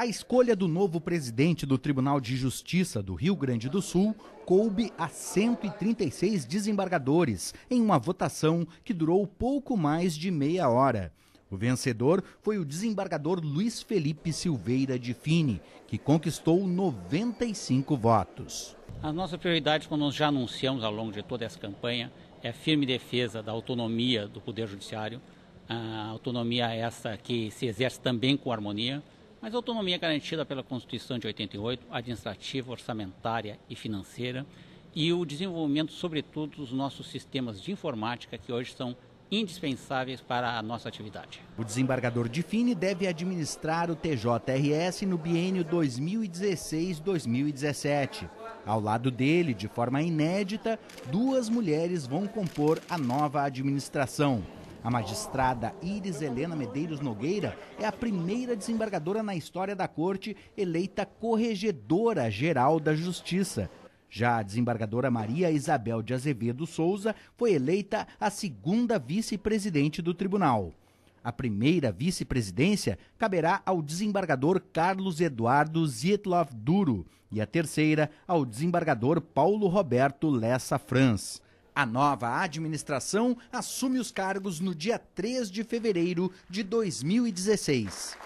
A escolha do novo presidente do Tribunal de Justiça do Rio Grande do Sul coube a 136 desembargadores em uma votação que durou pouco mais de meia hora. O vencedor foi o desembargador Luiz Felipe Silveira de Fini, que conquistou 95 votos. A nossa prioridade, como nós já anunciamos ao longo de toda essa campanha, é a firme defesa da autonomia do Poder Judiciário, a autonomia é essa que se exerce também com harmonia mas a autonomia é garantida pela Constituição de 88, administrativa, orçamentária e financeira, e o desenvolvimento, sobretudo, dos nossos sistemas de informática, que hoje são indispensáveis para a nossa atividade. O desembargador de Fini deve administrar o TJRS no biênio 2016-2017. Ao lado dele, de forma inédita, duas mulheres vão compor a nova administração. A magistrada Iris Helena Medeiros Nogueira é a primeira desembargadora na história da corte eleita corregedora geral da Justiça. Já a desembargadora Maria Isabel de Azevedo Souza foi eleita a segunda vice-presidente do tribunal. A primeira vice-presidência caberá ao desembargador Carlos Eduardo Zietloff Duro e a terceira ao desembargador Paulo Roberto Lessa Franz. A nova administração assume os cargos no dia 3 de fevereiro de 2016.